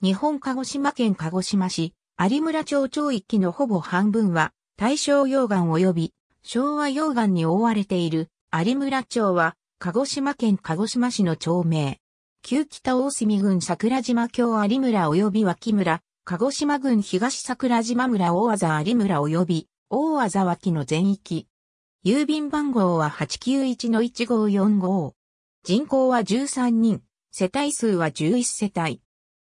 日本鹿児島県鹿児島市、有村町町域のほぼ半分は、大正溶岩及び昭和溶岩に覆われている有村町は、鹿児島県鹿児島市の町名。旧北大隅郡桜島郷有村及び脇村、鹿児島郡東桜島村大和有村及び大和脇の全域。郵便番号は891-1545。人口は13人、世帯数は11世帯。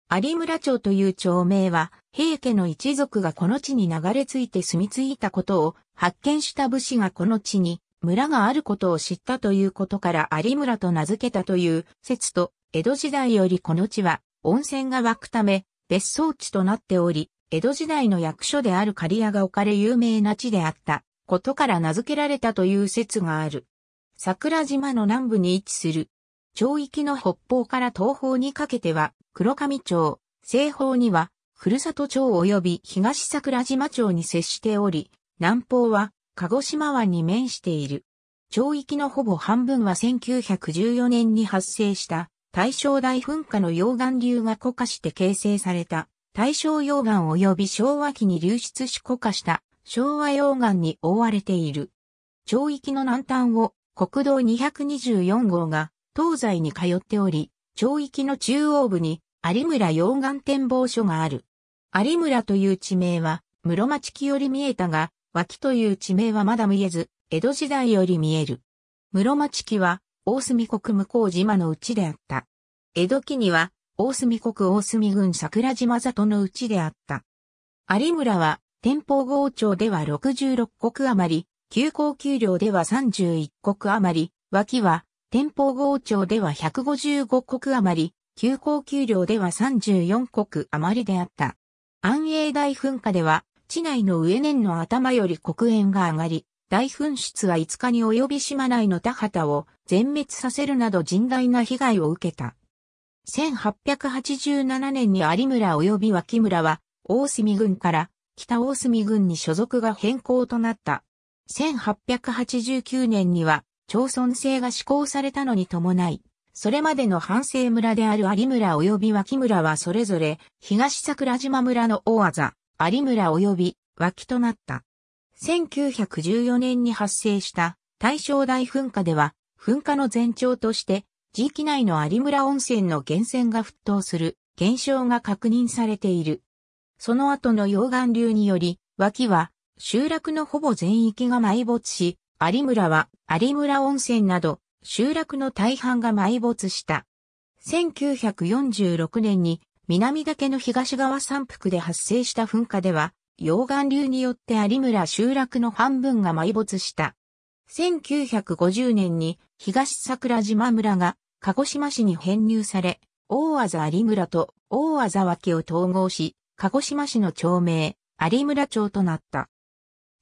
有村町という町名は、平家の一族がこの地に流れ着いて住み着いたことを発見した武士がこの地に村があることを知ったということから有村と名付けたという説と、江戸時代よりこの地は温泉が湧くため別荘地となっており、江戸時代の役所である刈谷が置かれ有名な地であったことから名付けられたという説がある。桜島の南部に位置する。町域の北方から東方にかけては黒上町、西方には、古里町及び東桜島町に接しており、南方は鹿児島湾に面している。町域のほぼ半分は1914年に発生した大正大噴火の溶岩流が固化して形成された大正溶岩及び昭和期に流出し固化した昭和溶岩に覆われている。町域の南端を国道224号が東西に通っており、町域の中央部に有村溶岩展望所がある。有村という地名は、室町期より見えたが、脇という地名はまだ見えず、江戸時代より見える。室町期は、大隅国向こう島のうちであった。江戸期には、大隅国大隅郡桜島里のうちであった。有村は、天保郷町では66国余り、旧高丘陵では31国余り、脇は、天保郷町では155国余り、急行給料では34国余りであった。安永大噴火では、地内の上年の頭より黒煙が上がり、大噴出は5日に及び島内の田畑を全滅させるなど甚大な被害を受けた。1887年に有村及び脇村は、大隅郡から北大隅郡に所属が変更となった。1889年には、町村制が施行されたのに伴い、それまでの反省村である有村及び脇村はそれぞれ東桜島村の大技、有村及び脇となった。1914年に発生した大正大噴火では、噴火の前兆として、地域内の有村温泉の源泉が沸騰する現象が確認されている。その後の溶岩流により、脇は集落のほぼ全域が埋没し、有村は有村温泉など集落の大半が埋没した。1946年に南岳の東側山腹で発生した噴火では、溶岩流によって有村集落の半分が埋没した。1950年に東桜島村が鹿児島市に編入され、大和有村と大和脇を統合し、鹿児島市の町名、有村町となった。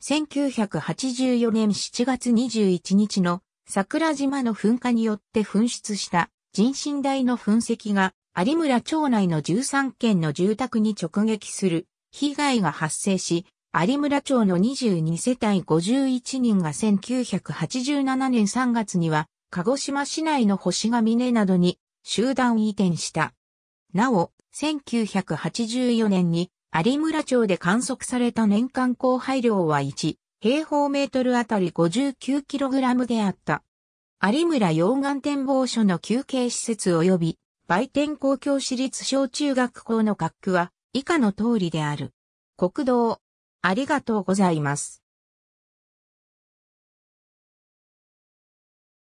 1984年7月21日の桜島の噴火によって噴出した人身大の噴石が有村町内の13軒の住宅に直撃する被害が発生し、有村町の22世帯51人が1987年3月には鹿児島市内の星ヶ峰などに集団移転した。なお、1984年に有村町で観測された年間降配量は1平方メートルあたり 59kg であった。有村溶岩展望所の休憩施設及び、売店公共私立小中学校の学区は、以下の通りである。国道、ありがとうございます。